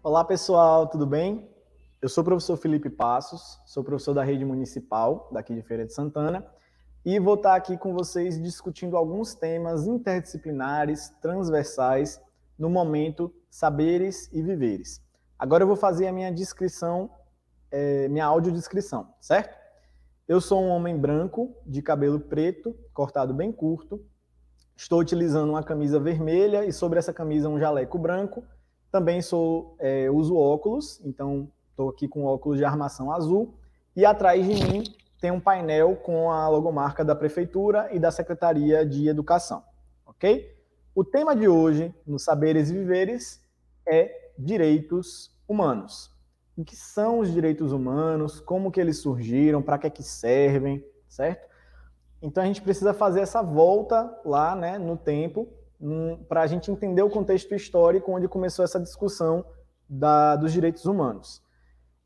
Olá, pessoal, tudo bem? Eu sou o professor Felipe Passos, sou professor da rede municipal daqui de Feira de Santana e vou estar aqui com vocês discutindo alguns temas interdisciplinares, transversais, no momento Saberes e Viveres. Agora eu vou fazer a minha descrição, é, minha audiodescrição, certo? Eu sou um homem branco, de cabelo preto, cortado bem curto, estou utilizando uma camisa vermelha e sobre essa camisa um jaleco branco também sou é, uso óculos, então estou aqui com óculos de armação azul. E atrás de mim tem um painel com a logomarca da Prefeitura e da Secretaria de Educação, ok? O tema de hoje, no Saberes e Viveres, é direitos humanos. O que são os direitos humanos, como que eles surgiram, para que é que servem, certo? Então a gente precisa fazer essa volta lá né, no tempo para a gente entender o contexto histórico onde começou essa discussão da, dos direitos humanos.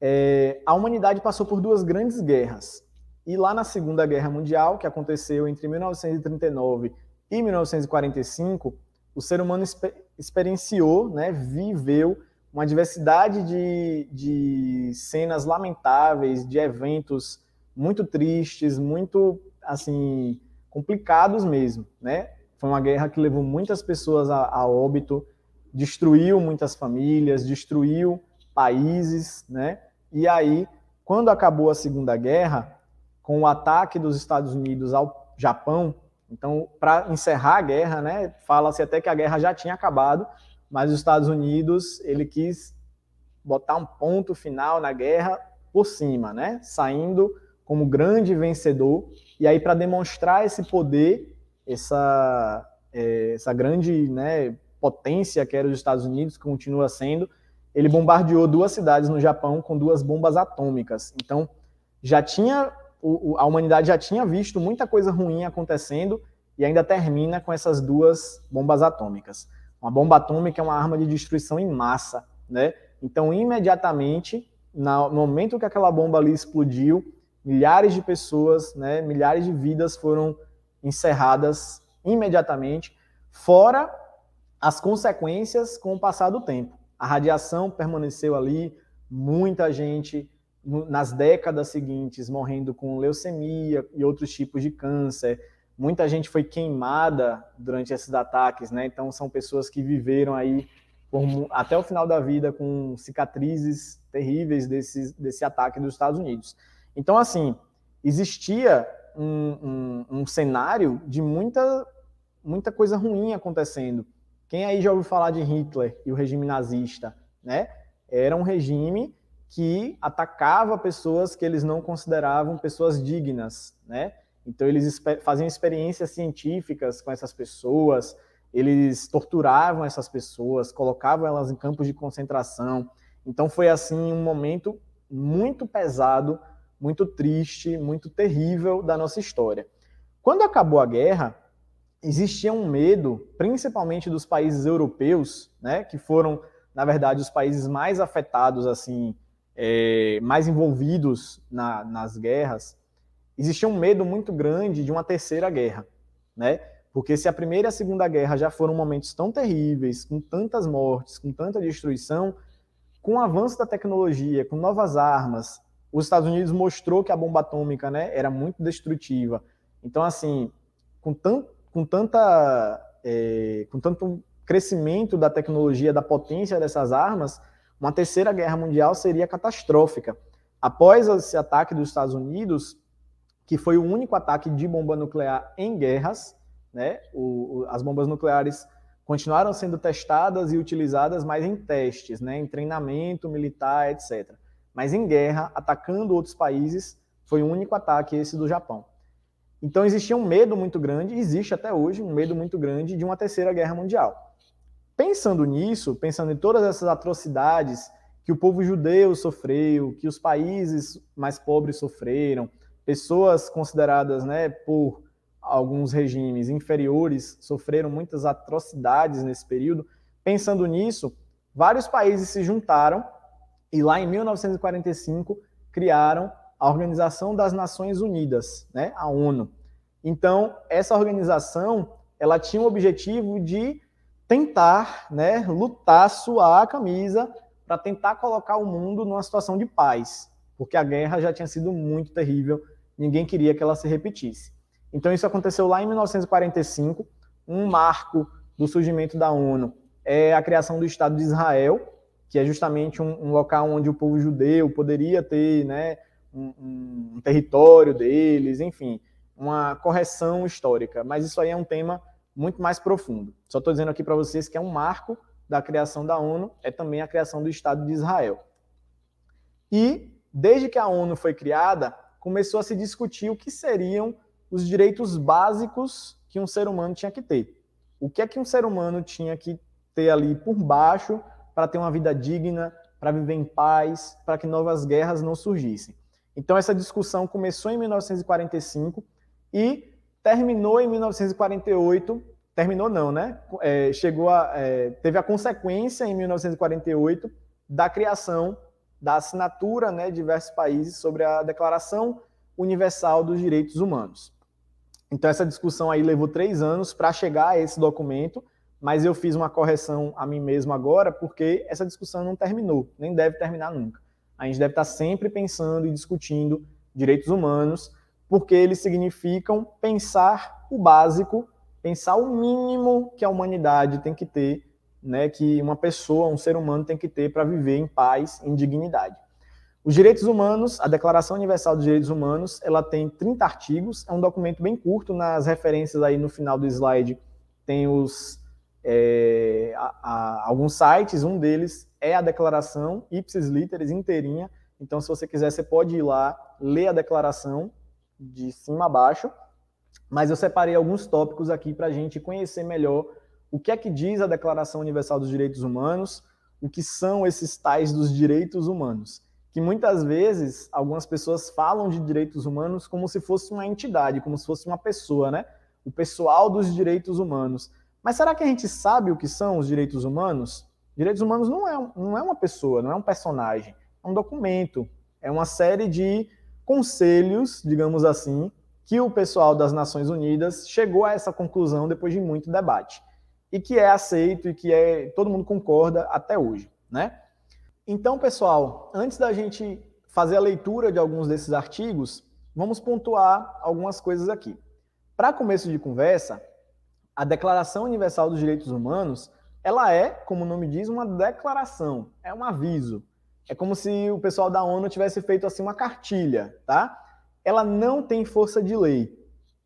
É, a humanidade passou por duas grandes guerras. E lá na Segunda Guerra Mundial, que aconteceu entre 1939 e 1945, o ser humano exper experienciou, né, viveu uma diversidade de, de cenas lamentáveis, de eventos muito tristes, muito assim complicados mesmo, né? Foi uma guerra que levou muitas pessoas a, a óbito, destruiu muitas famílias, destruiu países, né? E aí, quando acabou a Segunda Guerra, com o ataque dos Estados Unidos ao Japão, então, para encerrar a guerra, né, fala-se até que a guerra já tinha acabado, mas os Estados Unidos, ele quis botar um ponto final na guerra por cima, né, saindo como grande vencedor, e aí para demonstrar esse poder, essa, é, essa grande né, potência que era os Estados Unidos, que continua sendo, ele bombardeou duas cidades no Japão com duas bombas atômicas. Então, já tinha a humanidade já tinha visto muita coisa ruim acontecendo e ainda termina com essas duas bombas atômicas. Uma bomba atômica é uma arma de destruição em massa, né? Então, imediatamente, no momento que aquela bomba ali explodiu, milhares de pessoas, né, milhares de vidas foram encerradas imediatamente, fora as consequências com o passar do tempo. A radiação permaneceu ali, muita gente nas décadas seguintes morrendo com leucemia e outros tipos de câncer. Muita gente foi queimada durante esses ataques, né? Então são pessoas que viveram aí por, até o final da vida com cicatrizes terríveis desse, desse ataque dos Estados Unidos. Então, assim, existia um, um, um cenário de muita, muita coisa ruim acontecendo. Quem aí já ouviu falar de Hitler e o regime nazista, né? Era um regime que atacava pessoas que eles não consideravam pessoas dignas, né? Então eles faziam experiências científicas com essas pessoas, eles torturavam essas pessoas, colocavam elas em campos de concentração. Então foi assim um momento muito pesado muito triste, muito terrível da nossa história. Quando acabou a guerra, existia um medo, principalmente dos países europeus, né, que foram, na verdade, os países mais afetados, assim, é, mais envolvidos na, nas guerras. Existia um medo muito grande de uma terceira guerra, né? Porque se a primeira e a segunda guerra já foram momentos tão terríveis, com tantas mortes, com tanta destruição, com o avanço da tecnologia, com novas armas, os Estados Unidos mostrou que a bomba atômica né, era muito destrutiva. Então, assim, com, tan com, tanta, é, com tanto crescimento da tecnologia, da potência dessas armas, uma terceira guerra mundial seria catastrófica. Após esse ataque dos Estados Unidos, que foi o único ataque de bomba nuclear em guerras, né, o, o, as bombas nucleares continuaram sendo testadas e utilizadas, mas em testes, né, em treinamento militar, etc mas em guerra, atacando outros países, foi o único ataque esse do Japão. Então existia um medo muito grande, existe até hoje um medo muito grande de uma terceira guerra mundial. Pensando nisso, pensando em todas essas atrocidades que o povo judeu sofreu, que os países mais pobres sofreram, pessoas consideradas, né, por alguns regimes inferiores sofreram muitas atrocidades nesse período. Pensando nisso, vários países se juntaram e lá em 1945 criaram a Organização das Nações Unidas, né, a ONU. Então, essa organização, ela tinha o objetivo de tentar, né, lutar, suar a camisa para tentar colocar o mundo numa situação de paz, porque a guerra já tinha sido muito terrível, ninguém queria que ela se repetisse. Então, isso aconteceu lá em 1945, um marco do surgimento da ONU é a criação do Estado de Israel, que é justamente um, um local onde o povo judeu poderia ter né, um, um território deles, enfim, uma correção histórica. Mas isso aí é um tema muito mais profundo. Só estou dizendo aqui para vocês que é um marco da criação da ONU, é também a criação do Estado de Israel. E, desde que a ONU foi criada, começou a se discutir o que seriam os direitos básicos que um ser humano tinha que ter. O que é que um ser humano tinha que ter ali por baixo para ter uma vida digna, para viver em paz, para que novas guerras não surgissem. Então essa discussão começou em 1945 e terminou em 1948. Terminou não, né? É, chegou a, é, teve a consequência em 1948 da criação da assinatura, né, de diversos países sobre a Declaração Universal dos Direitos Humanos. Então essa discussão aí levou três anos para chegar a esse documento mas eu fiz uma correção a mim mesmo agora, porque essa discussão não terminou, nem deve terminar nunca. A gente deve estar sempre pensando e discutindo direitos humanos, porque eles significam pensar o básico, pensar o mínimo que a humanidade tem que ter, né, que uma pessoa, um ser humano tem que ter para viver em paz, em dignidade. Os direitos humanos, a Declaração Universal dos Direitos Humanos, ela tem 30 artigos, é um documento bem curto, nas referências aí no final do slide tem os é, a, a, alguns sites, um deles é a declaração ipsis literis inteirinha. Então, se você quiser, você pode ir lá, ler a declaração de cima a baixo. Mas eu separei alguns tópicos aqui para a gente conhecer melhor o que é que diz a Declaração Universal dos Direitos Humanos, o que são esses tais dos direitos humanos. Que muitas vezes algumas pessoas falam de direitos humanos como se fosse uma entidade, como se fosse uma pessoa, né? O pessoal dos direitos humanos. Mas será que a gente sabe o que são os direitos humanos? Direitos humanos não é, não é uma pessoa, não é um personagem, é um documento, é uma série de conselhos, digamos assim, que o pessoal das Nações Unidas chegou a essa conclusão depois de muito debate e que é aceito e que é todo mundo concorda até hoje, né? Então, pessoal, antes da gente fazer a leitura de alguns desses artigos, vamos pontuar algumas coisas aqui. Para começo de conversa, a Declaração Universal dos Direitos Humanos, ela é, como o nome diz, uma declaração, é um aviso. É como se o pessoal da ONU tivesse feito assim uma cartilha, tá? Ela não tem força de lei.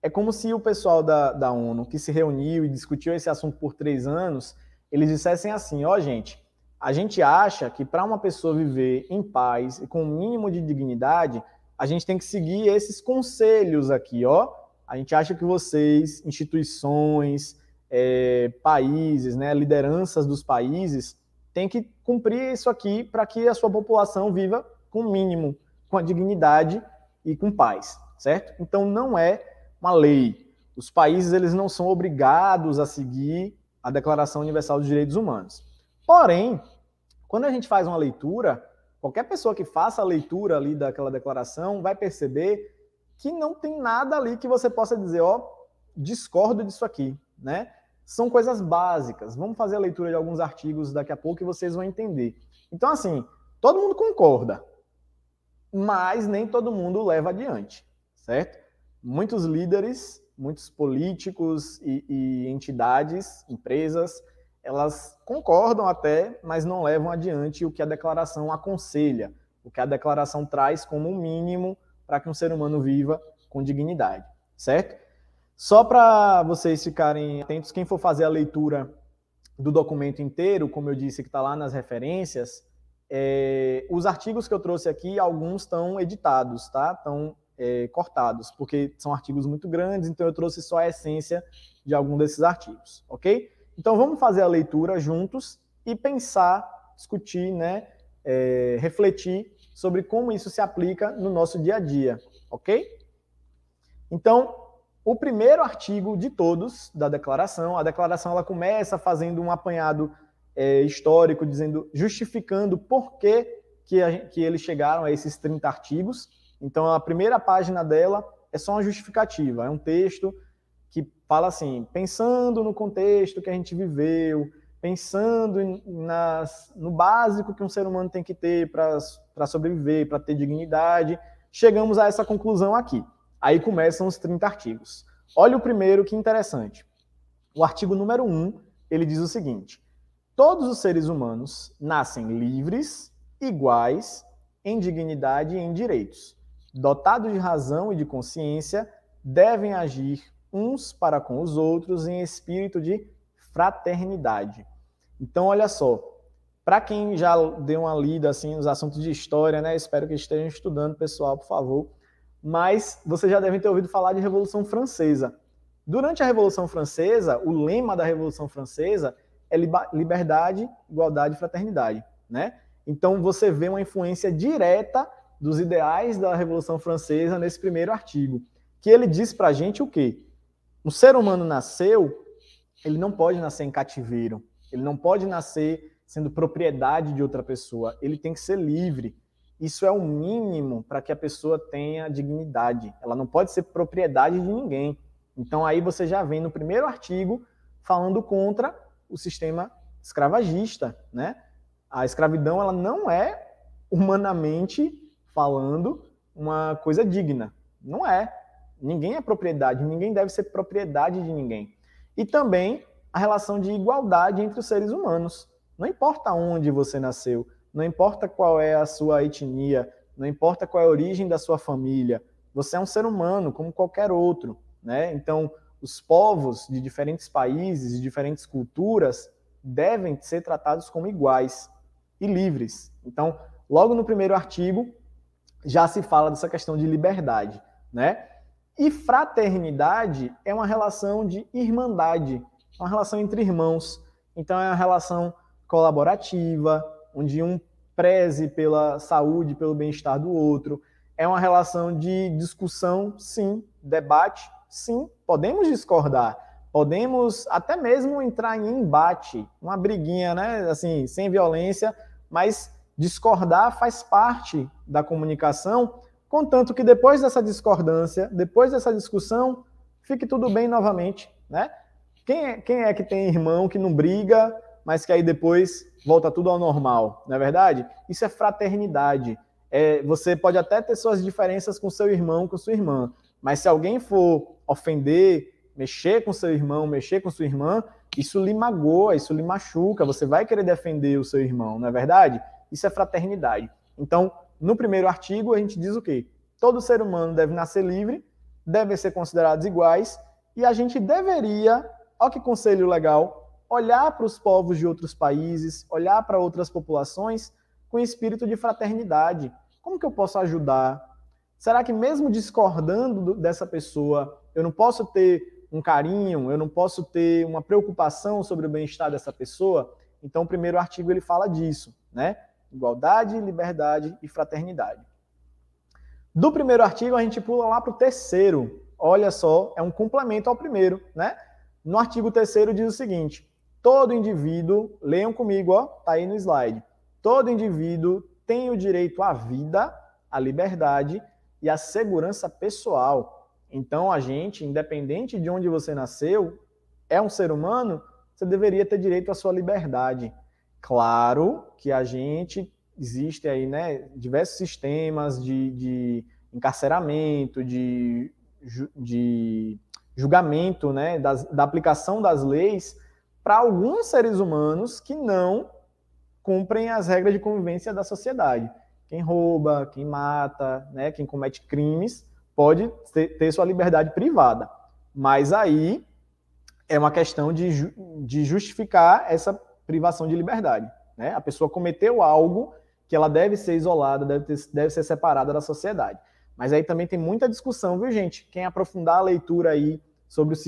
É como se o pessoal da, da ONU, que se reuniu e discutiu esse assunto por três anos, eles dissessem assim: ó, oh, gente, a gente acha que para uma pessoa viver em paz e com o um mínimo de dignidade, a gente tem que seguir esses conselhos aqui, ó a gente acha que vocês, instituições, é, países, né, lideranças dos países, têm que cumprir isso aqui para que a sua população viva com o mínimo, com a dignidade e com paz, certo? Então não é uma lei. Os países eles não são obrigados a seguir a Declaração Universal dos Direitos Humanos. Porém, quando a gente faz uma leitura, qualquer pessoa que faça a leitura ali daquela declaração vai perceber que não tem nada ali que você possa dizer, ó, discordo disso aqui, né? São coisas básicas. Vamos fazer a leitura de alguns artigos daqui a pouco e vocês vão entender. Então, assim, todo mundo concorda, mas nem todo mundo leva adiante, certo? Muitos líderes, muitos políticos e, e entidades, empresas, elas concordam até, mas não levam adiante o que a declaração aconselha, o que a declaração traz como mínimo para que um ser humano viva com dignidade, certo? Só para vocês ficarem atentos, quem for fazer a leitura do documento inteiro, como eu disse que está lá nas referências, é, os artigos que eu trouxe aqui, alguns estão editados, tá? Estão é, cortados, porque são artigos muito grandes, então eu trouxe só a essência de algum desses artigos, ok? Então vamos fazer a leitura juntos e pensar, discutir, né? É, refletir sobre como isso se aplica no nosso dia a dia, ok? Então, o primeiro artigo de todos da declaração, a declaração ela começa fazendo um apanhado é, histórico, dizendo, justificando por que, que, a, que eles chegaram a esses 30 artigos. Então, a primeira página dela é só uma justificativa, é um texto que fala assim, pensando no contexto que a gente viveu, pensando nas, no básico que um ser humano tem que ter para para sobreviver, para ter dignidade. Chegamos a essa conclusão aqui. Aí começam os 30 artigos. Olha o primeiro, que interessante. O artigo número 1, ele diz o seguinte: Todos os seres humanos nascem livres, iguais em dignidade e em direitos. Dotados de razão e de consciência, devem agir uns para com os outros em espírito de fraternidade. Então, olha só, para quem já deu uma lida assim nos assuntos de história, né? Espero que estejam estudando, pessoal, por favor. Mas vocês já devem ter ouvido falar de Revolução Francesa. Durante a Revolução Francesa, o lema da Revolução Francesa é liberdade, igualdade e fraternidade, né? Então você vê uma influência direta dos ideais da Revolução Francesa nesse primeiro artigo, que ele diz para a gente o quê? O ser humano nasceu, ele não pode nascer em cativeiro, ele não pode nascer sendo propriedade de outra pessoa. Ele tem que ser livre. Isso é o mínimo para que a pessoa tenha dignidade. Ela não pode ser propriedade de ninguém. Então aí você já vem no primeiro artigo falando contra o sistema escravagista, né? A escravidão ela não é humanamente falando uma coisa digna. Não é. Ninguém é propriedade, ninguém deve ser propriedade de ninguém. E também a relação de igualdade entre os seres humanos. Não importa onde você nasceu, não importa qual é a sua etnia, não importa qual é a origem da sua família, você é um ser humano como qualquer outro, né? Então, os povos de diferentes países, de diferentes culturas, devem ser tratados como iguais e livres. Então, logo no primeiro artigo, já se fala dessa questão de liberdade, né? E fraternidade é uma relação de irmandade, é uma relação entre irmãos. Então, é uma relação colaborativa, onde um preze pela saúde, pelo bem-estar do outro. É uma relação de discussão, sim, debate, sim, podemos discordar, podemos até mesmo entrar em embate, uma briguinha, né, assim, sem violência, mas discordar faz parte da comunicação, contanto que depois dessa discordância, depois dessa discussão, fique tudo bem novamente, né? Quem é, quem é que tem irmão que não briga, mas que aí depois volta tudo ao normal, não é verdade? Isso é fraternidade. É, você pode até ter suas diferenças com seu irmão, com sua irmã, mas se alguém for ofender, mexer com seu irmão, mexer com sua irmã, isso lhe magoa, isso lhe machuca, você vai querer defender o seu irmão, não é verdade? Isso é fraternidade. Então, no primeiro artigo, a gente diz o quê? Todo ser humano deve nascer livre, devem ser considerados iguais, e a gente deveria, olha que conselho legal, olhar para os povos de outros países, olhar para outras populações com espírito de fraternidade. Como que eu posso ajudar? Será que mesmo discordando dessa pessoa, eu não posso ter um carinho, eu não posso ter uma preocupação sobre o bem-estar dessa pessoa? Então, o primeiro artigo ele fala disso, né? Igualdade, liberdade e fraternidade. Do primeiro artigo, a gente pula lá para o terceiro. Olha só, é um complemento ao primeiro, né? No artigo terceiro diz o seguinte: Todo indivíduo, leiam comigo, ó, tá aí no slide. Todo indivíduo tem o direito à vida, à liberdade e à segurança pessoal. Então, a gente, independente de onde você nasceu, é um ser humano, você deveria ter direito à sua liberdade. Claro que a gente existe aí, né, diversos sistemas de, de encarceramento, de, de julgamento, né, das, da aplicação das leis para alguns seres humanos que não cumprem as regras de convivência da sociedade. Quem rouba, quem mata, né, quem comete crimes, pode ter, ter sua liberdade privada. Mas aí é uma questão de, ju de justificar essa privação de liberdade. Né? A pessoa cometeu algo que ela deve ser isolada, deve, ter, deve ser separada da sociedade. Mas aí também tem muita discussão, viu, gente? Quem aprofundar a leitura aí sobre o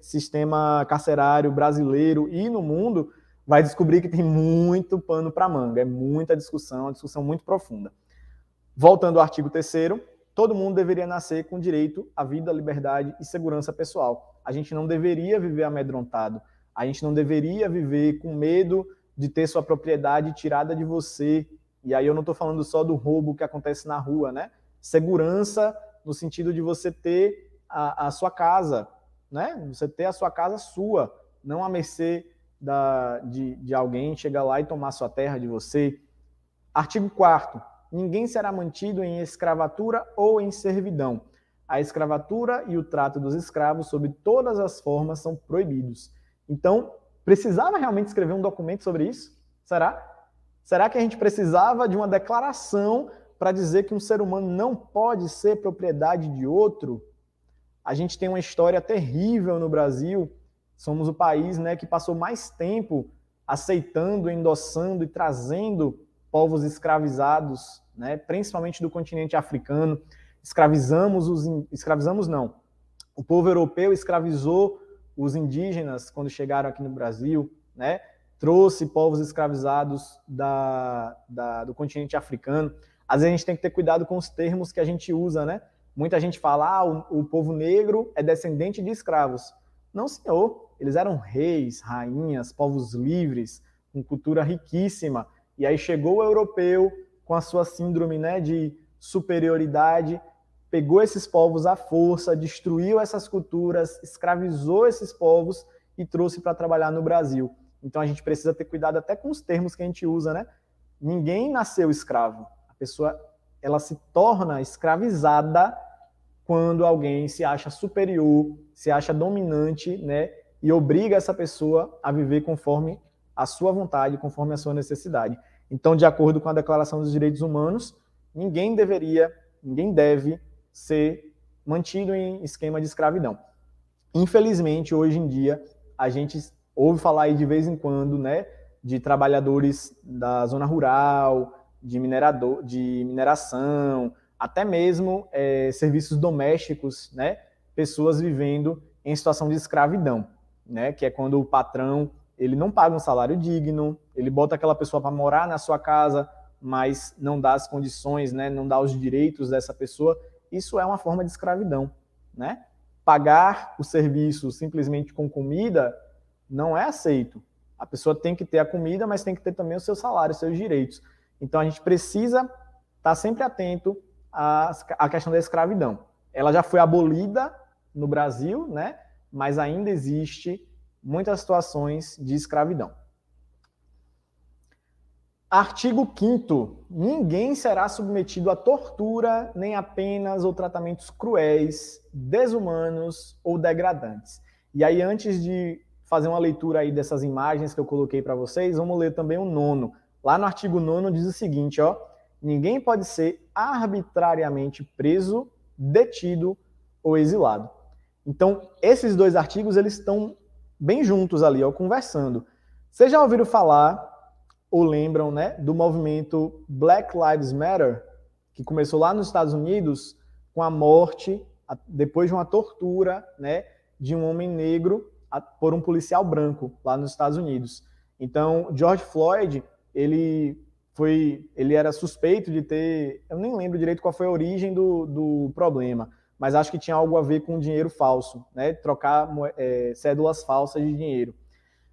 sistema carcerário brasileiro e no mundo, vai descobrir que tem muito pano para manga, é muita discussão, uma discussão muito profunda. Voltando ao artigo 3 todo mundo deveria nascer com direito à vida, liberdade e segurança pessoal. A gente não deveria viver amedrontado, a gente não deveria viver com medo de ter sua propriedade tirada de você. E aí eu não estou falando só do roubo que acontece na rua, né? Segurança no sentido de você ter a, a sua casa, né? Você ter a sua casa sua, não à mercê da, de, de alguém chegar lá e tomar sua terra de você. Artigo 4 Ninguém será mantido em escravatura ou em servidão. A escravatura e o trato dos escravos, sob todas as formas, são proibidos. Então, precisava realmente escrever um documento sobre isso? Será? Será que a gente precisava de uma declaração para dizer que um ser humano não pode ser propriedade de outro? A gente tem uma história terrível no Brasil. Somos o país né, que passou mais tempo aceitando, endossando e trazendo povos escravizados, né, principalmente do continente africano. Escravizamos os. In... Escravizamos, não. O povo europeu escravizou os indígenas quando chegaram aqui no Brasil, né? trouxe povos escravizados da, da, do continente africano. Às vezes a gente tem que ter cuidado com os termos que a gente usa, né? Muita gente fala, ah, o, o povo negro é descendente de escravos. Não, senhor. Eles eram reis, rainhas, povos livres, com cultura riquíssima. E aí chegou o europeu com a sua síndrome né, de superioridade, pegou esses povos à força, destruiu essas culturas, escravizou esses povos e trouxe para trabalhar no Brasil. Então a gente precisa ter cuidado até com os termos que a gente usa, né? Ninguém nasceu escravo. A pessoa ela se torna escravizada quando alguém se acha superior, se acha dominante, né? E obriga essa pessoa a viver conforme a sua vontade, conforme a sua necessidade. Então, de acordo com a Declaração dos Direitos Humanos, ninguém deveria, ninguém deve ser mantido em esquema de escravidão. Infelizmente, hoje em dia, a gente ouve falar aí de vez em quando, né, de trabalhadores da zona rural, de, minerador, de mineração, até mesmo é, serviços domésticos, né? Pessoas vivendo em situação de escravidão, né? Que é quando o patrão ele não paga um salário digno, ele bota aquela pessoa para morar na sua casa, mas não dá as condições, né? Não dá os direitos dessa pessoa. Isso é uma forma de escravidão, né? Pagar o serviço simplesmente com comida não é aceito. A pessoa tem que ter a comida, mas tem que ter também o seu salário, os seus direitos. Então a gente precisa estar tá sempre atento à, questão da escravidão. Ela já foi abolida no Brasil, né? Mas ainda existe muitas situações de escravidão. Artigo 5 Ninguém será submetido a tortura, nem a penas ou tratamentos cruéis, desumanos ou degradantes. E aí, antes de fazer uma leitura aí dessas imagens que eu coloquei para vocês, vamos ler também o nono, Lá no artigo 9 diz o seguinte, ó: ninguém pode ser arbitrariamente preso, detido ou exilado. Então, esses dois artigos eles estão bem juntos ali, ó, conversando. Vocês já ouviram falar ou lembram, né, do movimento Black Lives Matter, que começou lá nos Estados Unidos com a morte depois de uma tortura, né, de um homem negro por um policial branco lá nos Estados Unidos. Então, George Floyd, ele foi, ele era suspeito de ter, eu nem lembro direito qual foi a origem do, do problema, mas acho que tinha algo a ver com dinheiro falso, né? Trocar é, cédulas falsas de dinheiro.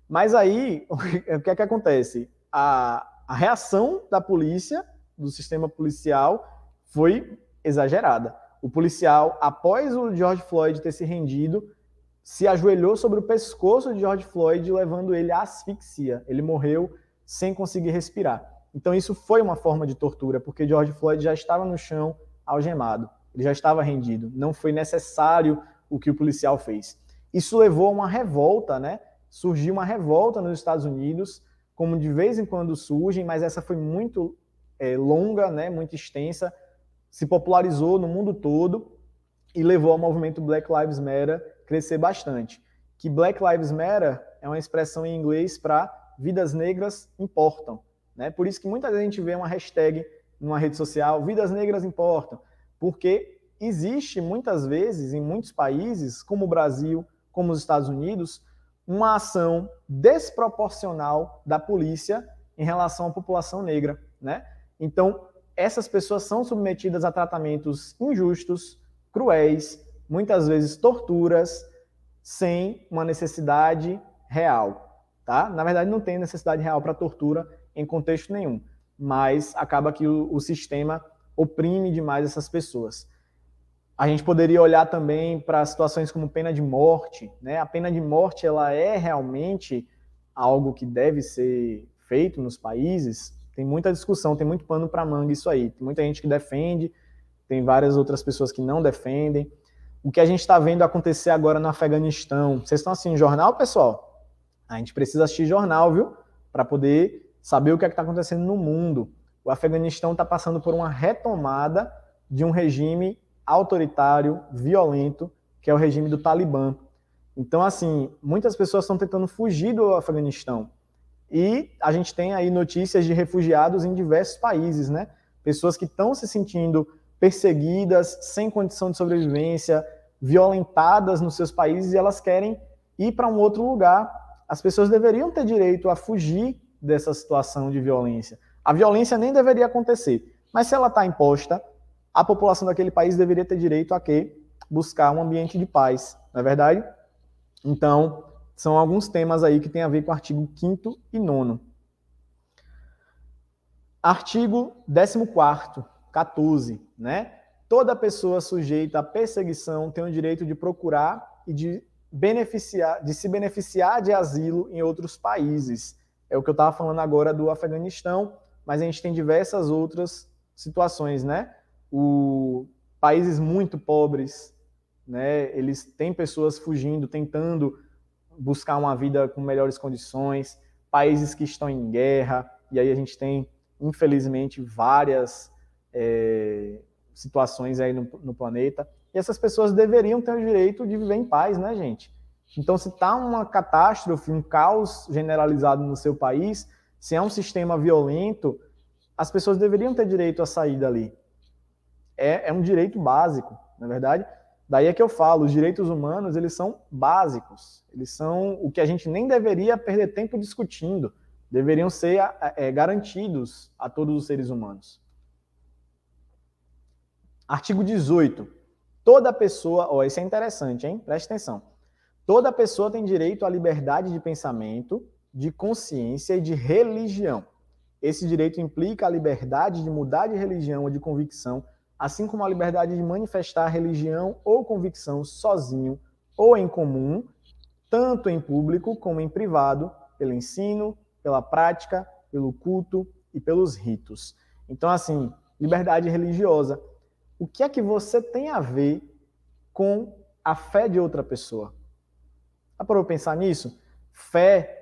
Mas aí, o que é que acontece? A, a reação da polícia, do sistema policial, foi exagerada. O policial, após o George Floyd ter se rendido, se ajoelhou sobre o pescoço de George Floyd, levando ele à asfixia. Ele morreu sem conseguir respirar. Então isso foi uma forma de tortura, porque George Floyd já estava no chão algemado, ele já estava rendido, não foi necessário o que o policial fez. Isso levou a uma revolta, né? Surgiu uma revolta nos Estados Unidos, como de vez em quando surgem, mas essa foi muito é, longa, né? Muito extensa, se popularizou no mundo todo e levou ao movimento Black Lives Matter crescer bastante. Que Black Lives Matter é uma expressão em inglês para vidas negras importam. Né? Por isso que muita vezes a gente vê uma hashtag numa rede social, vidas negras importam, porque existe muitas vezes em muitos países, como o Brasil, como os Estados Unidos, uma ação desproporcional da polícia em relação à população negra, né? Então, essas pessoas são submetidas a tratamentos injustos, cruéis, muitas vezes torturas, sem uma necessidade real tá? Na verdade, não tem necessidade real para tortura em contexto nenhum, mas acaba que o, o sistema oprime demais essas pessoas. A gente poderia olhar também para situações como pena de morte, né? A pena de morte ela é realmente algo que deve ser feito nos países. Tem muita discussão, tem muito pano para manga isso aí. Tem muita gente que defende, tem várias outras pessoas que não defendem. O que a gente está vendo acontecer agora no Afeganistão. Vocês estão assim no jornal, pessoal? A gente precisa assistir jornal, viu? Para poder saber o que é está acontecendo no mundo. O Afeganistão está passando por uma retomada de um regime autoritário, violento, que é o regime do Talibã. Então, assim, muitas pessoas estão tentando fugir do Afeganistão. E a gente tem aí notícias de refugiados em diversos países, né? Pessoas que estão se sentindo perseguidas, sem condição de sobrevivência, violentadas nos seus países e elas querem ir para um outro lugar as pessoas deveriam ter direito a fugir dessa situação de violência. A violência nem deveria acontecer, mas se ela está imposta, a população daquele país deveria ter direito a quê? Buscar um ambiente de paz, não é verdade? Então, são alguns temas aí que tem a ver com o artigo 5 e 9. Artigo 14, 14, né? Toda pessoa sujeita à perseguição tem o direito de procurar e de beneficiar, de se beneficiar de asilo em outros países. É o que eu estava falando agora do Afeganistão, mas a gente tem diversas outras situações, né? O, países muito pobres, né? Eles têm pessoas fugindo, tentando buscar uma vida com melhores condições, países que estão em guerra, e aí a gente tem, infelizmente, várias é, situações aí no, no planeta. E essas pessoas deveriam ter o direito de viver em paz, né, gente? Então, se está uma catástrofe, um caos generalizado no seu país, se é um sistema violento, as pessoas deveriam ter direito a sair dali. É, é um direito básico, na é verdade. Daí é que eu falo, os direitos humanos, eles são básicos. Eles são o que a gente nem deveria perder tempo discutindo. Deveriam ser é, garantidos a todos os seres humanos. Artigo 18 Toda pessoa, ó, isso é interessante, hein? Preste atenção. Toda pessoa tem direito à liberdade de pensamento, de consciência e de religião. Esse direito implica a liberdade de mudar de religião ou de convicção, assim como a liberdade de manifestar religião ou convicção sozinho ou em comum, tanto em público como em privado, pelo ensino, pela prática, pelo culto e pelos ritos. Então, assim, liberdade religiosa, o que é que você tem a ver com a fé de outra pessoa? Dá para eu pensar nisso? Fé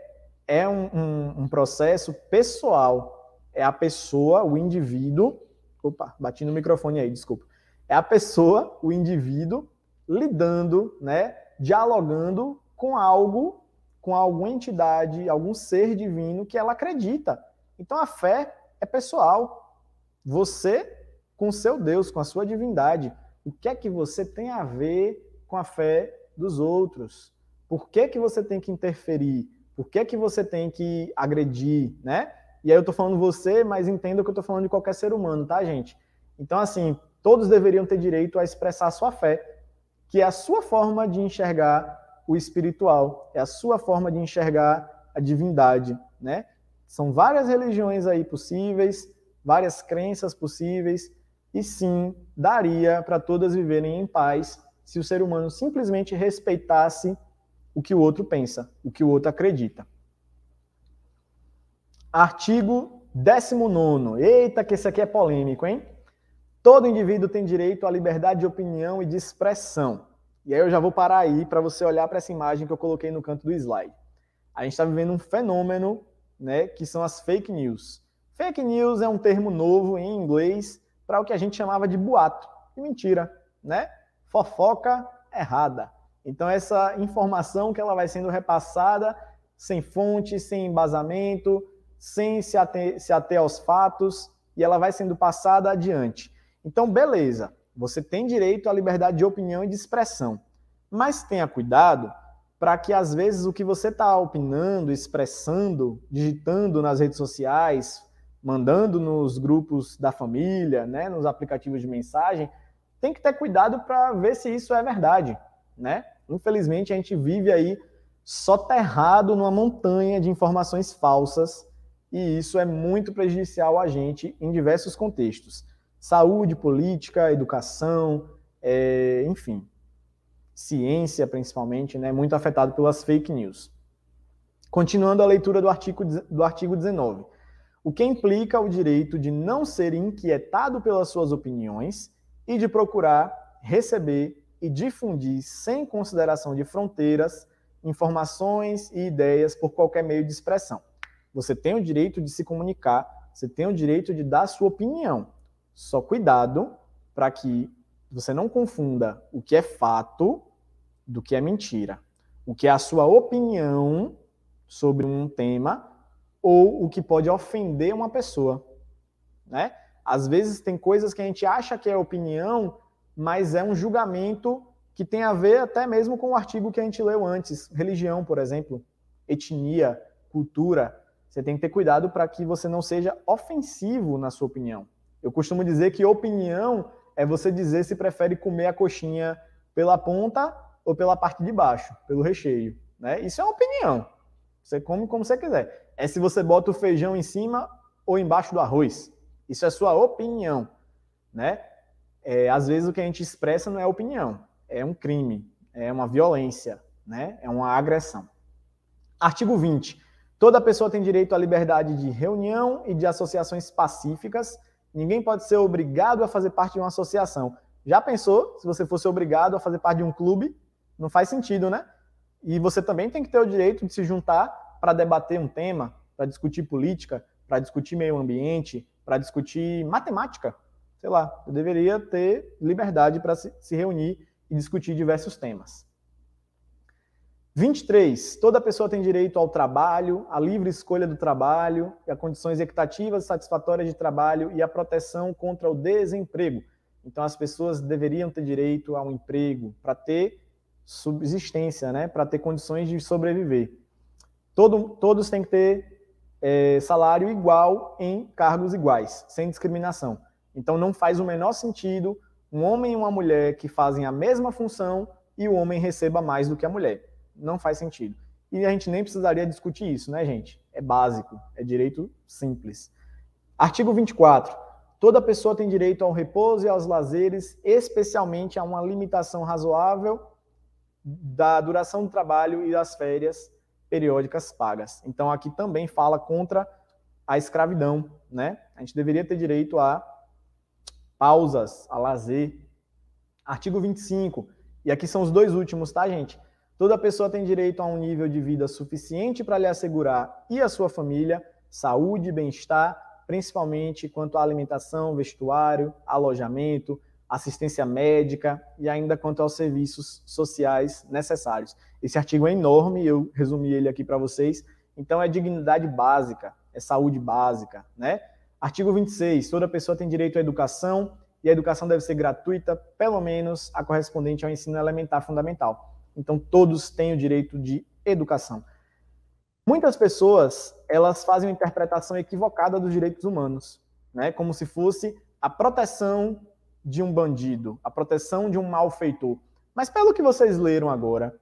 é um, um, um, processo pessoal. É a pessoa, o indivíduo. Opa, bati no microfone aí, desculpa. É a pessoa, o indivíduo, lidando, né, dialogando com algo, com alguma entidade, algum ser divino que ela acredita. Então a fé é pessoal. Você com seu Deus, com a sua divindade. O que é que você tem a ver com a fé dos outros? Por que, que você tem que interferir? Por que, que você tem que agredir, né? E aí eu estou falando você, mas entenda que eu estou falando de qualquer ser humano, tá, gente? Então, assim, todos deveriam ter direito a expressar a sua fé, que é a sua forma de enxergar o espiritual, é a sua forma de enxergar a divindade, né? São várias religiões aí possíveis, várias crenças possíveis, e sim, daria para todas viverem em paz se o ser humano simplesmente respeitasse o que o outro pensa, o que o outro acredita. Artigo 19. Eita, que esse aqui é polêmico, hein? Todo indivíduo tem direito à liberdade de opinião e de expressão. E aí eu já vou parar aí para você olhar para essa imagem que eu coloquei no canto do slide. A gente está vivendo um fenômeno né, que são as fake news. Fake news é um termo novo em inglês para o que a gente chamava de boato, e mentira, né? Fofoca errada. Então essa informação que ela vai sendo repassada sem fonte, sem embasamento, sem se ater, se ater aos fatos e ela vai sendo passada adiante. Então beleza, você tem direito à liberdade de opinião e de expressão, mas tenha cuidado para que às vezes o que você está opinando, expressando, digitando nas redes sociais, mandando nos grupos da família, né, nos aplicativos de mensagem, tem que ter cuidado para ver se isso é verdade, né? Infelizmente a gente vive aí soterrado numa montanha de informações falsas e isso é muito prejudicial a gente em diversos contextos: saúde, política, educação, é, enfim, ciência principalmente, né? Muito afetado pelas fake news. Continuando a leitura do artigo do artigo 19 o que implica o direito de não ser inquietado pelas suas opiniões e de procurar receber e difundir sem consideração de fronteiras informações e ideias por qualquer meio de expressão. Você tem o direito de se comunicar, você tem o direito de dar sua opinião. Só cuidado para que você não confunda o que é fato do que é mentira. O que é a sua opinião sobre um tema ou o que pode ofender uma pessoa, né? Às vezes tem coisas que a gente acha que é opinião, mas é um julgamento que tem a ver até mesmo com o artigo que a gente leu antes, religião, por exemplo, etnia, cultura. Você tem que ter cuidado para que você não seja ofensivo na sua opinião. Eu costumo dizer que opinião é você dizer se prefere comer a coxinha pela ponta ou pela parte de baixo, pelo recheio. Né? Isso é uma opinião. Você come como você quiser é se você bota o feijão em cima ou embaixo do arroz. Isso é sua opinião, né? É, às vezes o que a gente expressa não é opinião, é um crime, é uma violência, né? É uma agressão. Artigo 20. Toda pessoa tem direito à liberdade de reunião e de associações pacíficas. Ninguém pode ser obrigado a fazer parte de uma associação. Já pensou se você fosse obrigado a fazer parte de um clube? Não faz sentido, né? E você também tem que ter o direito de se juntar para debater um tema, para discutir política, para discutir meio ambiente, para discutir matemática. Sei lá, eu deveria ter liberdade para se, se reunir e discutir diversos temas. 23. Toda pessoa tem direito ao trabalho, à livre escolha do trabalho, a condições equitativas, satisfatórias de trabalho e à proteção contra o desemprego. Então, as pessoas deveriam ter direito ao emprego para ter subsistência, né? para ter condições de sobreviver. Todo, todos têm que ter é, salário igual em cargos iguais, sem discriminação. Então não faz o menor sentido um homem e uma mulher que fazem a mesma função e o homem receba mais do que a mulher. Não faz sentido. E a gente nem precisaria discutir isso, né, gente? É básico, é direito simples. Artigo 24. Toda pessoa tem direito ao repouso e aos lazeres, especialmente a uma limitação razoável da duração do trabalho e das férias periódicas pagas. Então aqui também fala contra a escravidão, né? A gente deveria ter direito a pausas, a lazer. Artigo 25. E aqui são os dois últimos, tá, gente? Toda pessoa tem direito a um nível de vida suficiente para lhe assegurar e a sua família saúde e bem-estar, principalmente quanto à alimentação, vestuário, alojamento, assistência médica e ainda quanto aos serviços sociais necessários. Esse artigo é enorme, eu resumi ele aqui para vocês. Então, é dignidade básica, é saúde básica, né? Artigo 26. Toda pessoa tem direito à educação e a educação deve ser gratuita, pelo menos a correspondente ao ensino elementar fundamental. Então, todos têm o direito de educação. Muitas pessoas, elas fazem uma interpretação equivocada dos direitos humanos, né? Como se fosse a proteção de um bandido, a proteção de um malfeitor. Mas pelo que vocês leram agora,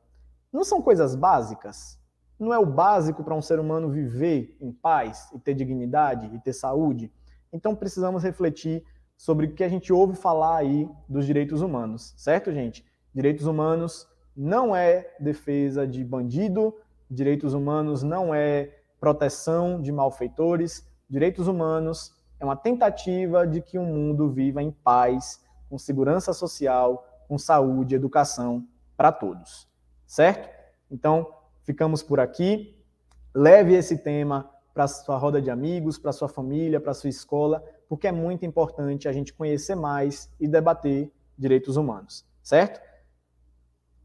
não são coisas básicas? Não é o básico para um ser humano viver em paz e ter dignidade e ter saúde? Então precisamos refletir sobre o que a gente ouve falar aí dos direitos humanos, certo, gente? Direitos humanos não é defesa de bandido, direitos humanos não é proteção de malfeitores, direitos humanos é uma tentativa de que o mundo viva em paz, com segurança social, com saúde, educação para todos, certo? Então, ficamos por aqui. Leve esse tema para sua roda de amigos, para sua família, para sua escola, porque é muito importante a gente conhecer mais e debater direitos humanos, certo?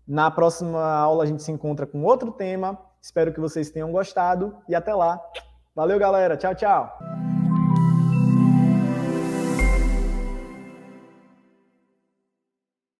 Na próxima aula a gente se encontra com outro tema. Espero que vocês tenham gostado e até lá. Valeu, galera. Tchau, tchau.